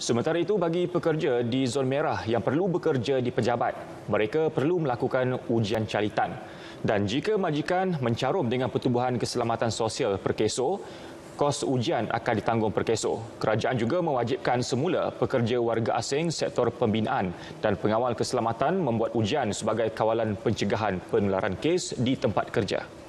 Sementara itu, bagi pekerja di zon merah yang perlu bekerja di pejabat, mereka perlu melakukan ujian calitan. Dan jika majikan mencarum dengan pertumbuhan keselamatan sosial perkeso, kos ujian akan ditanggung perkeso. Kerajaan juga mewajibkan semula pekerja warga asing sektor pembinaan dan pengawal keselamatan membuat ujian sebagai kawalan pencegahan penularan kes di tempat kerja.